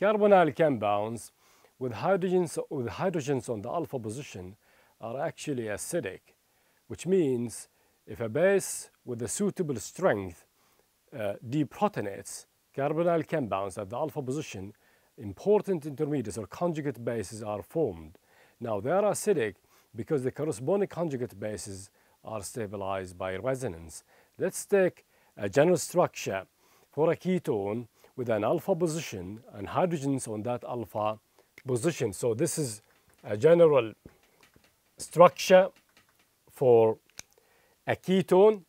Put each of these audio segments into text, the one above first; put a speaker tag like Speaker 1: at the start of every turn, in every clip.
Speaker 1: Carbonyl compounds with hydrogens, with hydrogens on the alpha position are actually acidic, which means if a base with a suitable strength uh, deprotonates, carbonyl compounds at the alpha position, important intermediates or conjugate bases are formed. Now they are acidic because the corresponding conjugate bases are stabilized by resonance. Let's take a general structure for a ketone with an alpha position and hydrogens on that alpha position. So this is a general structure for a ketone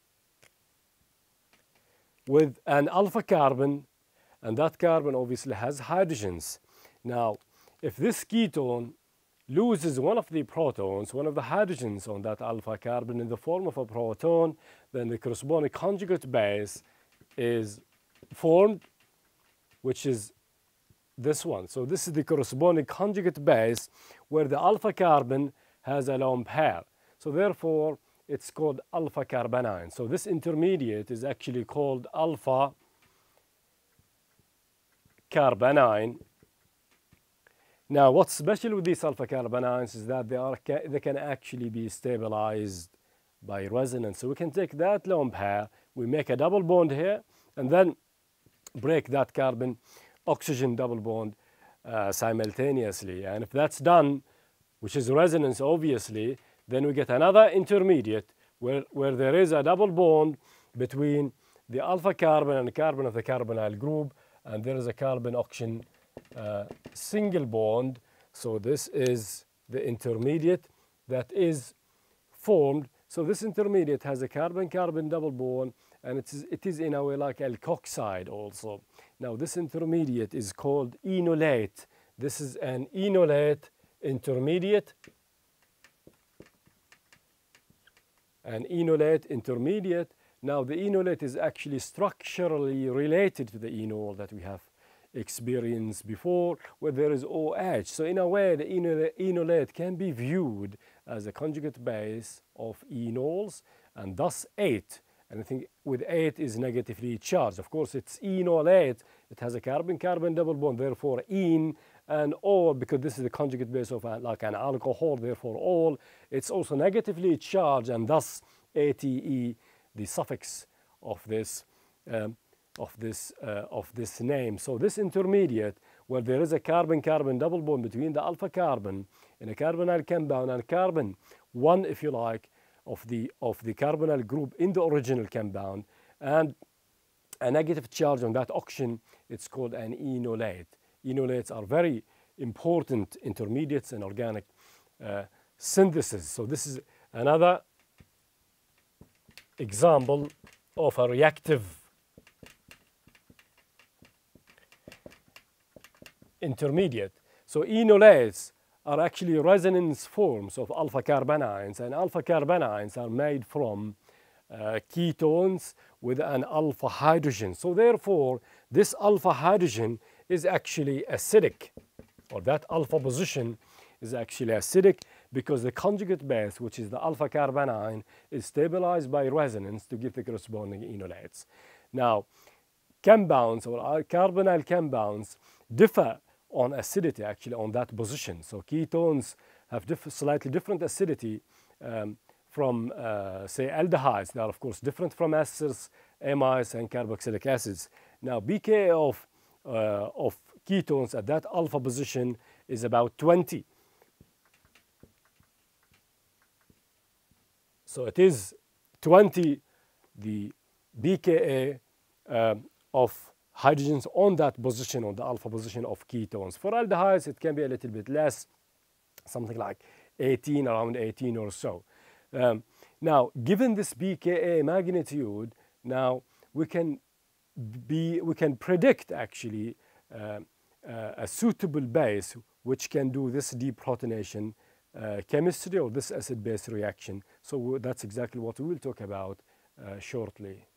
Speaker 1: with an alpha carbon and that carbon obviously has hydrogens. Now if this ketone loses one of the protons, one of the hydrogens on that alpha carbon in the form of a proton, then the corresponding conjugate base is formed which is this one. So this is the corresponding conjugate base where the alpha carbon has a lone pair. So therefore, it's called alpha carbonyl. So this intermediate is actually called alpha carbonyl. Now, what's special with these alpha carbonyls is that they, are, they can actually be stabilized by resonance. So we can take that lone pair, we make a double bond here, and then break that carbon oxygen double bond uh, simultaneously. And if that's done, which is resonance obviously, then we get another intermediate where, where there is a double bond between the alpha carbon and the carbon of the carbonyl group and there is a carbon oxygen uh, single bond. So this is the intermediate that is formed so this intermediate has a carbon-carbon double bond and it is, it is in a way like alkoxide also. Now this intermediate is called enolate. This is an enolate intermediate. An enolate intermediate. Now the enolate is actually structurally related to the enol that we have experienced before where there is OH. So in a way the enolate can be viewed as a conjugate base of enols, and thus 8. think with 8 is negatively charged. Of course, it's enol 8. It has a carbon-carbon double bond, therefore en and all, because this is the conjugate base of a, uh, like an alcohol, therefore all, it's also negatively charged, and thus ate, the suffix of this, um, of this, uh, of this name. So this intermediate where there is a carbon-carbon double bond between the alpha carbon and a carbonyl compound and carbon one, if you like, of the, of the carbonyl group in the original compound and a negative charge on that oxygen, it's called an enolate. Enolates are very important intermediates in organic uh, synthesis. So this is another example of a reactive intermediate. So enolates are actually resonance forms of alpha carbonyls, and alpha carbonyls are made from uh, ketones with an alpha hydrogen. So therefore, this alpha hydrogen is actually acidic, or that alpha position is actually acidic because the conjugate base, which is the alpha carbonyl, is stabilized by resonance to give the corresponding enolates. Now, compounds or carbonyl compounds differ on acidity actually on that position. So ketones have diff slightly different acidity um, from uh, say aldehydes. They are of course different from esters, amides, and carboxylic acids. Now pKa of, uh, of ketones at that alpha position is about 20. So it is 20 the pKa um, uh, of hydrogens on that position, on the alpha position of ketones. For aldehydes, it can be a little bit less, something like 18, around 18 or so. Um, now, given this pKa magnitude, now we can be we can predict actually uh, uh, a suitable base which can do this deprotonation uh, chemistry or this acid-base reaction. So that's exactly what we will talk about uh, shortly.